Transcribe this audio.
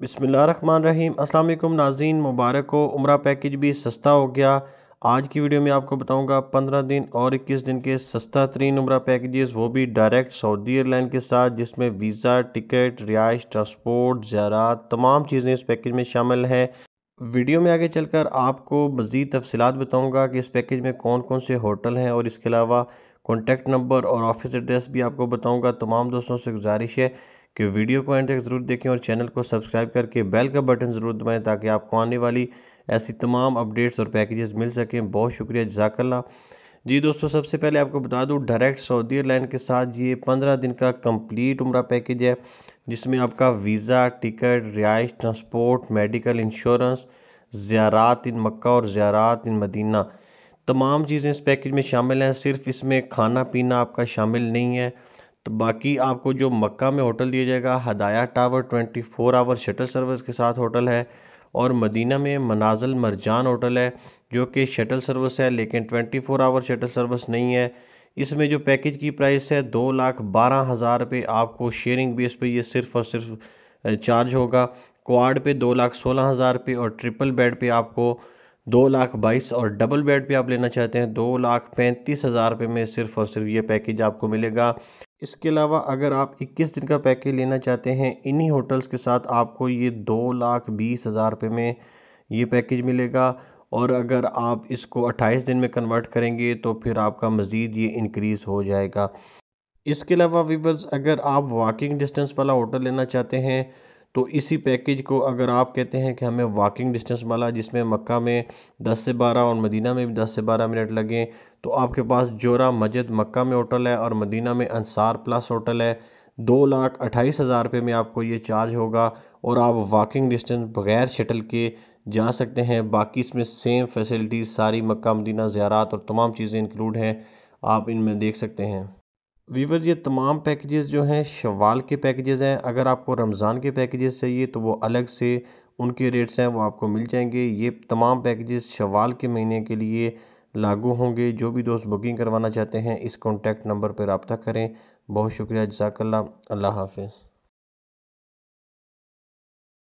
बिसमीम अल्लाम नाजीन मुबारक हो उम्र पैकेज भी सस्ता हो गया आज की वीडियो में आपको बताऊंगा 15 दिन और 21 दिन के सस्ता तरीन उम्र पैकेजेस वो भी डायरेक्ट सऊदी एयरलाइन के साथ जिसमें वीज़ा टिकट रिहाइश ट्रांसपोर्ट ज़्यारात तमाम चीज़ें इस पैकेज में शामिल हैं वीडियो में आगे चलकर आपको मज़ीद तफसलत बताऊँगा कि इस पैकेज में कौन कौन से होटल हैं और इसके अलावा कॉन्टैक्ट नंबर और ऑफिस एड्रेस भी आपको बताऊँगा तमाम दोस्तों से गुजारिश है कि वीडियो को एंड तक ज़रूर देखें और चैनल को सब्सक्राइब करके बेल का बटन ज़रूर दबाएँ ताकि आपको आने वाली ऐसी तमाम अपडेट्स और पैकेजेस मिल सकें बहुत शुक्रिया जजाकल्ला जी दोस्तों सबसे पहले आपको बता दूँ डायरेक्ट सऊदी एयरलाइन के साथ ये पंद्रह दिन का कम्प्लीट उम्र पैकेज है जिसमें आपका वीज़ा टिकट रिहाइश ट्रांसपोर्ट मेडिकल इंश्योरेंस ज़्यारात इन मक्का और ज़्यारात इन मदीना तमाम चीज़ें इस पैकेज में शामिल हैं सिर्फ इसमें खाना पीना आपका शामिल नहीं है तो बाकी आपको जो मक्का में होटल दिया जाएगा हदाया tower twenty four hour shuttle service के साथ होटल है और मदीना में मनाजल मरजान होटल है जो कि शटल सर्विस है लेकिन twenty four hour shuttle service नहीं है इसमें जो पैकेज की प्राइस है दो लाख बारह हज़ार रुपये आपको शेयरिंग बेस पे ये सिर्फ और सिर्फ चार्ज होगा क्वाड पे दो लाख सोलह हज़ार रुपये और ट्रिपल बेड पे आपको दो लाख बाईस और डबल बेड पे आप लेना चाहते हैं दो लाख पैंतीस हज़ार रुपये में सिर्फ और सिर्फ ये पैकेज आपको मिलेगा इसके अलावा अगर आप 21 दिन का पैकेज लेना चाहते हैं इन्हीं होटल्स के साथ आपको ये दो लाख बीस हज़ार रुपये में ये पैकेज मिलेगा और अगर आप इसको 28 दिन में कन्वर्ट करेंगे तो फिर आपका मज़ीद ये इनक्रीज़ हो जाएगा इसके अलावा वीवर्स अगर आप वॉकिंग डिस्टेंस वाला होटल लेना चाहते हैं तो इसी पैकेज को अगर आप कहते हैं कि हमें वॉकिंग डिस्टेंस वाला जिसमें मक्का में 10 से 12 और मदीना में भी 10 से 12 मिनट लगें तो आपके पास जोरा मस्जिद मक्का में होटल है और मदीना में अंसार प्लस होटल है दो लाख अट्ठाईस हज़ार रुपये में आपको ये चार्ज होगा और आप वॉकिंग डिस्टेंस बग़ैर शटल के जा सकते हैं बाकी इसमें सेम फैसिलिटीज़ सारी मक्का मदीना ज़्यारत और तमाम चीज़ें इंक्लूड हैं आप इनमें देख सकते हैं वीवर ये तमाम पैकेजेस जो हैं शवाल के पैकेजेस हैं अगर आपको रमज़ान के पैकेजेस चाहिए तो वो अलग से उनके रेट्स हैं वो आपको मिल जाएंगे ये तमाम पैकेजेस शवाल के महीने के लिए लागू होंगे जो भी दोस्त बुकिंग करवाना चाहते हैं इस कॉन्टैक्ट नंबर पर रबता करें बहुत शुक्रिया जजाकल्ला अल्लाह हाफिज़